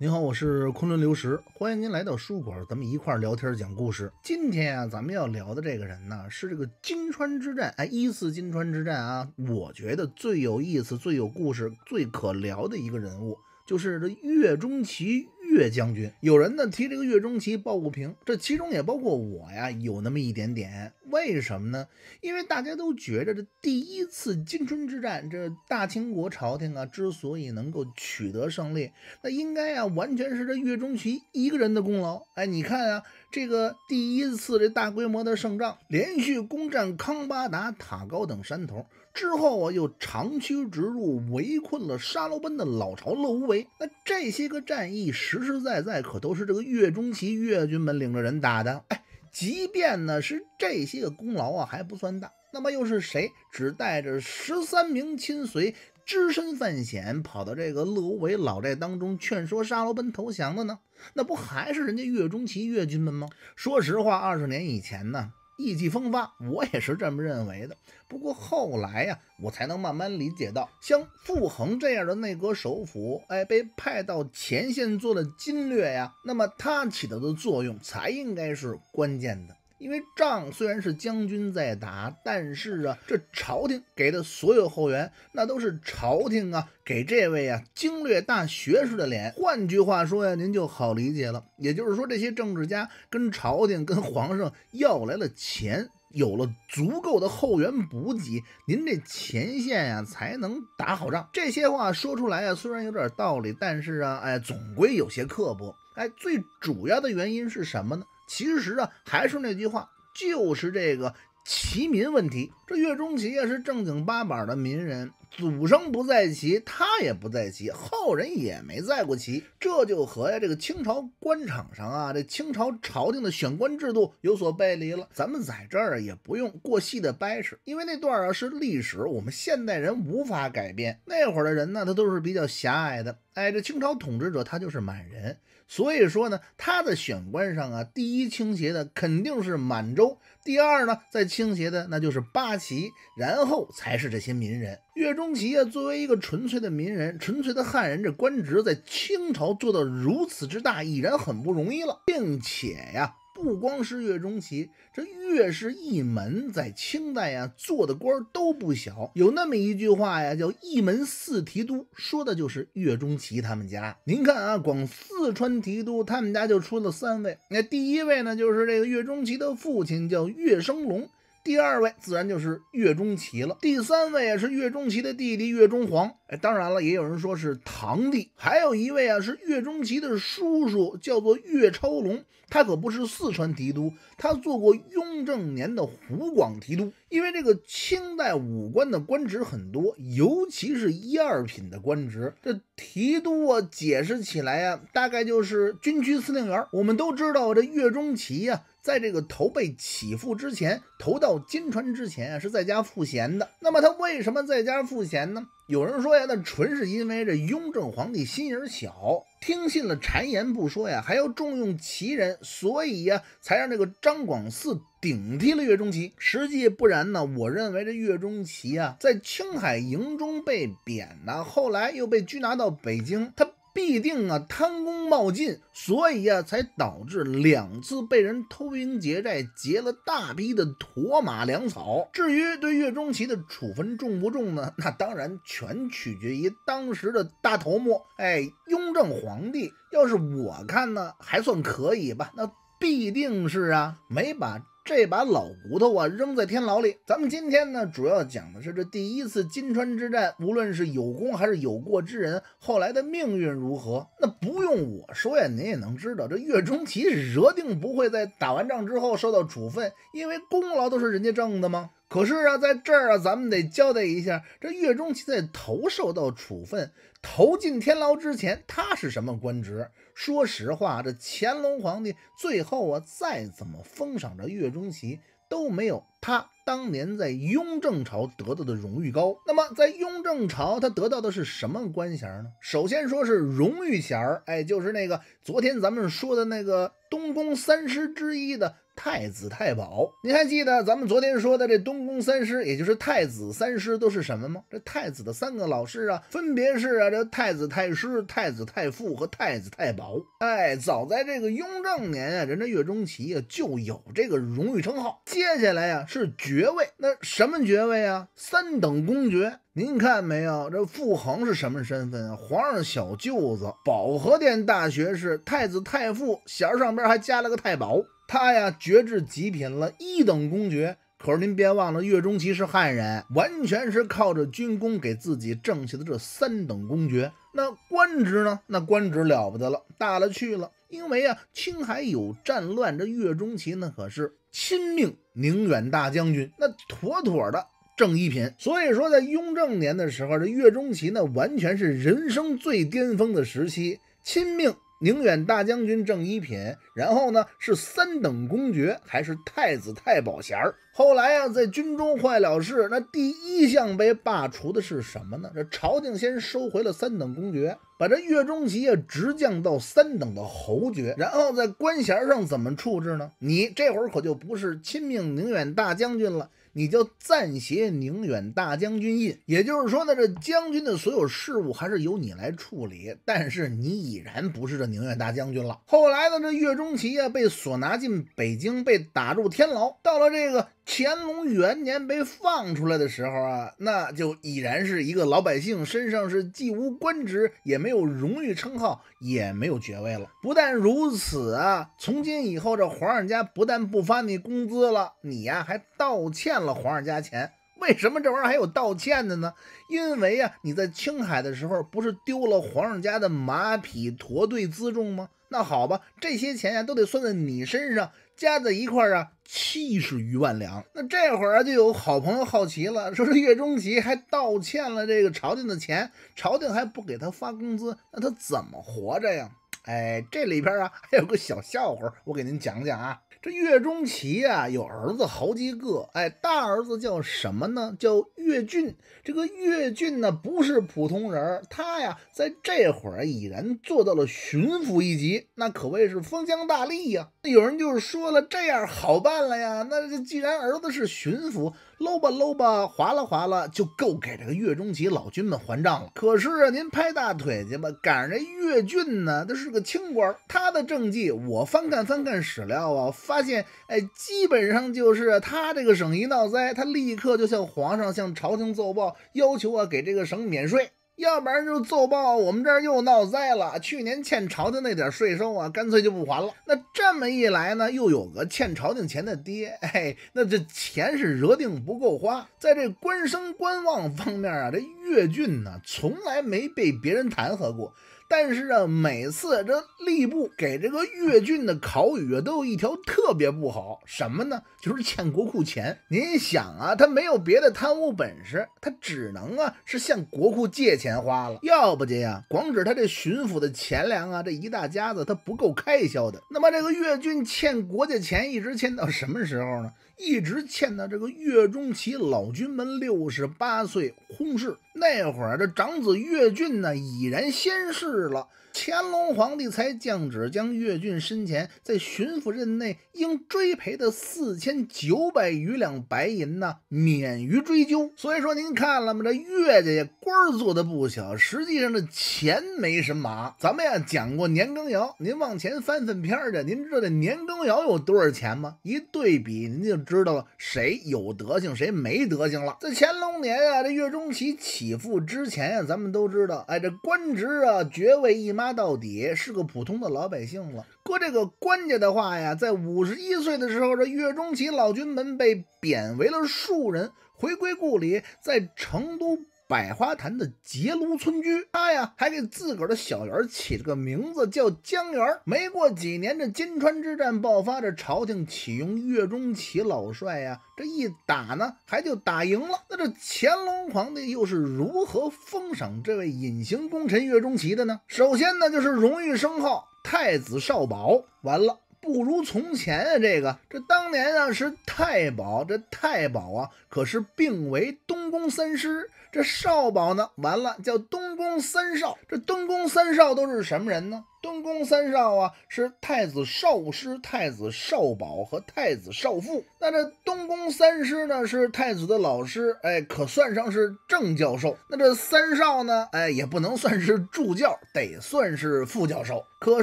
您好，我是昆仑刘石，欢迎您来到书馆，咱们一块儿聊天讲故事。今天啊，咱们要聊的这个人呢，是这个金川之战，哎，一次金川之战啊，我觉得最有意思、最有故事、最可聊的一个人物，就是这岳钟琪。岳将军，有人呢提这个岳钟琪抱不平，这其中也包括我呀，有那么一点点。为什么呢？因为大家都觉着这第一次金春之战，这大清国朝廷啊之所以能够取得胜利，那应该啊完全是这岳钟琪一个人的功劳。哎，你看啊，这个第一次这大规模的胜仗，连续攻占康巴达塔高等山头。之后啊，又长驱直入，围困了沙罗奔的老巢乐无为。那这些个战役，实实在在可都是这个岳中旗岳军们领着人打的。哎，即便呢是这些个功劳啊，还不算大。那么又是谁，只带着十三名亲随，只身犯险，跑到这个乐无为老寨当中，劝说沙罗奔投降的呢？那不还是人家岳中旗岳军们吗？说实话，二十年以前呢。意气风发，我也是这么认为的。不过后来呀，我才能慢慢理解到，像傅恒这样的内阁首辅，哎，被派到前线做了军略呀，那么他起到的作用才应该是关键的。因为仗虽然是将军在打，但是啊，这朝廷给的所有后援，那都是朝廷啊给这位啊经略大学士的脸。换句话说呀，您就好理解了。也就是说，这些政治家跟朝廷、跟皇上要来了钱，有了足够的后援补给，您这前线呀才能打好仗。这些话说出来啊，虽然有点道理，但是啊，哎，总归有些刻薄。哎，最主要的原因是什么呢？其实啊，还是那句话，就是这个齐民问题。这岳钟琪啊，是正经八板的民人，祖上不在齐，他也不在齐，后人也没在过齐。这就和呀这个清朝官场上啊，这清朝朝廷的选官制度有所背离了。咱们在这儿也不用过细的掰扯，因为那段啊是历史，我们现代人无法改变。那会儿的人呢，他都是比较狭隘的。哎，这清朝统治者他就是满人。所以说呢，他的选官上啊，第一倾斜的肯定是满洲，第二呢，在倾斜的那就是八旗，然后才是这些名人。岳钟琪啊，作为一个纯粹的名人，纯粹的汉人，这官职在清朝做到如此之大，已然很不容易了，并且呀。不光是岳钟琪，这岳氏一门在清代啊做的官都不小。有那么一句话呀，叫“一门四提督”，说的就是岳钟琪他们家。您看啊，光四川提督他们家就出了三位。那第一位呢，就是这个岳钟琪的父亲，叫岳升龙。第二位自然就是岳钟琪了，第三位啊是岳钟琪的弟弟岳钟黄，哎，当然了，也有人说是堂弟，还有一位啊是岳钟琪的叔叔，叫做岳超龙，他可不是四川提督，他做过雍正年的湖广提督，因为这个清代武官的官职很多，尤其是一二品的官职，这。提督啊，解释起来啊，大概就是军区司令员。我们都知道，这岳钟琪啊，在这个投被起复之前，投到金川之前啊，是在家赋闲的。那么他为什么在家赋闲呢？有人说呀，那纯是因为这雍正皇帝心眼儿小，听信了谗言不说呀，还要重用奇人，所以呀，才让这个张广嗣顶替了岳钟琪。实际不然呢，我认为这岳钟琪啊，在青海营中被贬呢，后来又被拘拿到北京，他。必定啊贪功冒进，所以啊才导致两次被人偷兵劫寨，劫了大批的驼马粮草。至于对岳钟琪的处分重不重呢？那当然全取决于当时的大头目，哎，雍正皇帝。要是我看呢，还算可以吧。那必定是啊，没把。这把老骨头啊扔在天牢里。咱们今天呢，主要讲的是这第一次金川之战，无论是有功还是有过之人，后来的命运如何？那不用我说呀，您也能知道。这岳钟琪肯定不会在打完仗之后受到处分，因为功劳都是人家挣的吗？可是啊，在这儿啊，咱们得交代一下，这岳钟琪在头受到处分、投进天牢之前，他是什么官职？说实话，这乾隆皇帝最后啊，再怎么封赏这岳钟琪，都没有他当年在雍正朝得到的荣誉高。那么，在雍正朝，他得到的是什么官衔呢？首先说是荣誉衔儿，哎，就是那个昨天咱们说的那个东宫三师之一的。太子太保，您还记得咱们昨天说的这东宫三师，也就是太子三师都是什么吗？这太子的三个老师啊，分别是啊这太子太师、太子太傅和太子太保。哎，早在这个雍正年啊，人家岳钟琪啊就有这个荣誉称号。接下来啊是爵位，那什么爵位啊？三等公爵。您看没有？这傅恒是什么身份啊？皇上小舅子，保和殿大学士，太子太傅衔上边还加了个太保。他呀，绝至极品了一等公爵。可是您别忘了，岳钟琪是汉人，完全是靠着军功给自己挣下的这三等公爵。那官职呢？那官职了不得了，大了去了。因为啊，青海有战乱，这岳钟琪那可是亲命宁远大将军，那妥妥的正一品。所以说，在雍正年的时候，这岳钟琪那完全是人生最巅峰的时期，亲命。宁远大将军正一品，然后呢是三等公爵，还是太子太保衔儿？后来啊，在军中坏了事，那第一项被罢除的是什么呢？这朝廷先收回了三等公爵。把这岳钟琪呀，直降到三等的侯爵，然后在官衔上怎么处置呢？你这会儿可就不是亲命宁远大将军了，你就暂携宁远大将军印。也就是说呢，这将军的所有事务还是由你来处理，但是你已然不是这宁远大将军了。后来呢，这岳钟琪呀，被所拿进北京，被打入天牢。到了这个乾隆元年被放出来的时候啊，那就已然是一个老百姓，身上是既无官职也没。没有荣誉称号，也没有爵位了。不但如此啊，从今以后这皇上家不但不发你工资了，你呀还道歉了皇上家钱。为什么这玩意儿还有道歉的呢？因为啊，你在青海的时候不是丢了皇上家的马匹驼队辎重吗？那好吧，这些钱呀都得算在你身上。加在一块儿啊，七十余万两。那这会儿啊，就有好朋友好奇了，说这岳钟琪还倒欠了这个朝廷的钱，朝廷还不给他发工资，那他怎么活着呀？哎，这里边啊还有个小笑话，我给您讲讲啊。岳钟琪呀，有儿子好几个，哎，大儿子叫什么呢？叫岳俊。这个岳俊呢，不是普通人，他呀，在这会儿已然做到了巡抚一级，那可谓是封疆大吏呀。那有人就是说了，这样好办了呀。那既然儿子是巡抚，搂吧搂吧，划拉划拉，就够给这个岳中琪老君们还账了。可是您拍大腿去吧，赶上这岳俊呢，他是个清官，他的政绩，我翻看翻看史料啊，发现哎，基本上就是他这个省一闹灾，他立刻就向皇上向朝廷奏报，要求啊给这个省免税。要不然就奏报我们这儿又闹灾了，去年欠朝廷那点税收啊，干脆就不还了。那这么一来呢，又有个欠朝廷钱的爹，哎，那这钱是惹定不够花。在这官声官望方面啊，这越郡呢，从来没被别人弹劾过。但是啊，每次这吏部给这个越郡的考语啊，都有一条特别不好，什么呢？就是欠国库钱。您想啊，他没有别的贪污本事，他只能啊是向国库借钱花了。要不这样，光指他这巡抚的钱粮啊，这一大家子他不够开销的。那么这个越郡欠国家钱，一直欠到什么时候呢？一直欠到这个岳钟琪老君门六十八岁薨逝那会儿，这长子岳俊呢已然先逝了。乾隆皇帝才降旨，将岳俊生前在巡抚任内应追赔的四千九百余两白银呢，免于追究。所以说您看了吗？这岳家官做的不小，实际上这钱没什么。咱们呀讲过年羹尧，您往前翻翻片儿去，您知道这年羹尧有多少钱吗？一对比，您就知道了谁有德行，谁没德行了。这乾隆年啊，这岳钟琪起复之前啊，咱们都知道，哎，这官职啊，爵位一妈。他到底是个普通的老百姓了。搁这个官家的话呀，在五十一岁的时候，这岳钟琪老君门被贬为了庶人，回归故里，在成都。百花潭的结庐村居，他呀还给自个儿的小园起了个名字，叫江园。没过几年，这金川之战爆发，这朝廷启用岳钟琪老帅呀，这一打呢，还就打赢了。那这乾隆皇帝又是如何封赏这位隐形功臣岳钟琪的呢？首先呢，就是荣誉称号太子少保，完了。不如从前啊！这个这当年啊是太保，这太保啊可是并为东宫三师。这少保呢，完了叫东宫三少。这东宫三少都是什么人呢？东宫三少啊，是太子少师、太子少保和太子少傅。那这东宫三师呢，是太子的老师，哎，可算上是正教授。那这三少呢，哎，也不能算是助教，得算是副教授。可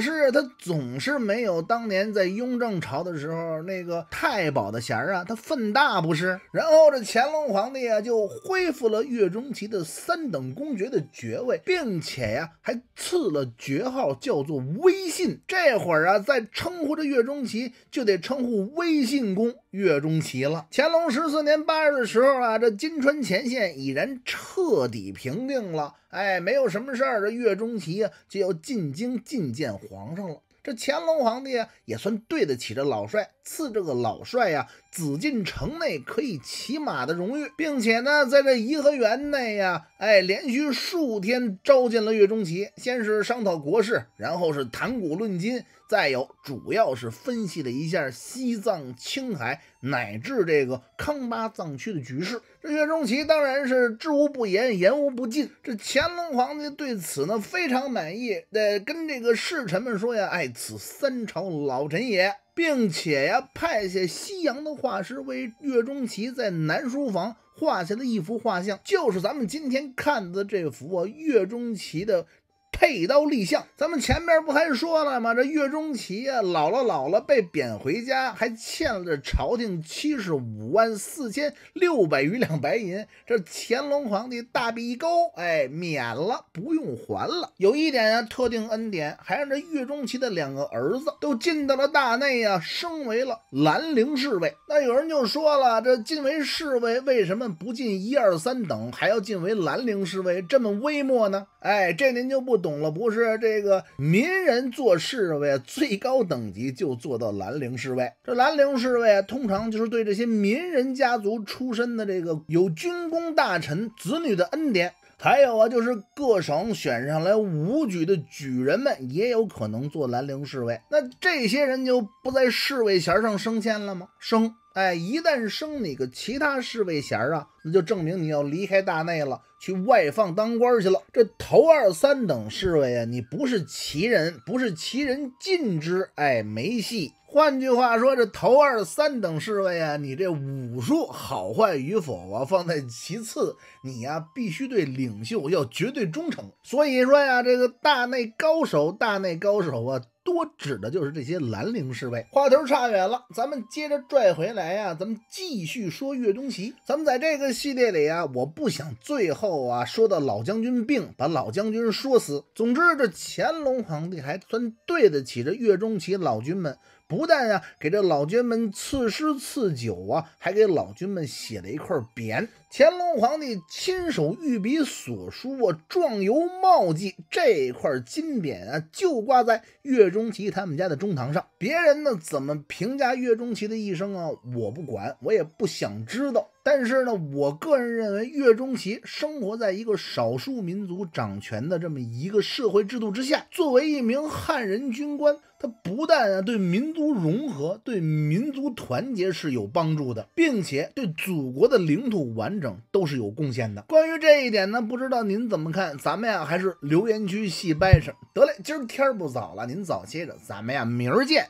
是他总是没有当年在雍正朝的时候那个太保的衔儿啊，他份大不是？然后这乾隆皇帝啊，就恢复了岳钟琪的三等公爵的爵位，并且呀，还赐了爵号叫。做微信，这会儿啊，在称呼着岳钟琪，就得称呼微信公岳钟琪了。乾隆十四年八月的时候啊，这金川前线已然彻底平定了，哎，没有什么事儿，这岳钟琪就要进京觐见皇上了。这乾隆皇帝啊，也算对得起这老帅，赐这个老帅呀紫禁城内可以骑马的荣誉，并且呢，在这颐和园内呀。哎，连续数天召见了岳钟琪，先是商讨国事，然后是谈古论今，再有主要是分析了一下西藏、青海乃至这个康巴藏区的局势。这岳钟琪当然是知无不言，言无不尽。这乾隆皇帝对此呢非常满意，呃，跟这个侍臣们说呀：“哎，此三朝老臣也。”并且呀，派下西洋的画师为岳钟琪在南书房画下的一幅画像，就是咱们今天看的这幅啊，岳钟琪的。佩刀立相，咱们前面不还说了吗？这岳钟琪啊，老了老了，被贬回家，还欠了朝廷七十五万四千六百余两白银。这乾隆皇帝大笔一勾，哎，免了，不用还了。有一点啊，特定恩典，还让这岳钟琪的两个儿子都进到了大内啊，升为了兰陵侍卫。那有人就说了，这进为侍卫为什么不进一二三等，还要进为兰陵侍卫，这么微末呢？哎，这您就不懂。懂了，不是这个民人做侍卫，最高等级就做到兰陵侍卫。这兰陵侍卫啊，通常就是对这些民人家族出身的这个有军功大臣子女的恩典。还有啊，就是各省选上来武举的举人们，也有可能做兰陵侍卫。那这些人就不在侍卫衔上升迁了吗？升，哎，一旦升你个其他侍卫衔啊，那就证明你要离开大内了，去外放当官去了。这头二三等侍卫啊，你不是旗人，不是旗人尽之，哎，没戏。换句话说，这头二三等侍卫啊，你这武术好坏与否啊放在其次，你呀必须对领袖要绝对忠诚。所以说呀，这个大内高手，大内高手啊，多指的就是这些兰陵侍卫。话头差远了，咱们接着拽回来呀，咱们继续说岳钟琪。咱们在这个系列里啊，我不想最后啊说到老将军病把老将军说死。总之，这乾隆皇帝还算对得起这岳中琪老君们。不但呀给这老君们赐诗赐酒啊，还给老君们写了一块匾，乾隆皇帝亲手御笔所书“啊，“壮游茂记”这块金匾啊，就挂在岳钟琪他们家的中堂上。别人呢怎么评价岳钟琪的一生啊？我不管，我也不想知道。但是呢，我个人认为，岳钟琪生活在一个少数民族掌权的这么一个社会制度之下，作为一名汉人军官，他不但啊对民族融合、对民族团结是有帮助的，并且对祖国的领土完整都是有贡献的。关于这一点呢，不知道您怎么看？咱们呀，还是留言区细掰扯。得嘞，今儿天不早了，您早歇着，咱们呀，明儿见。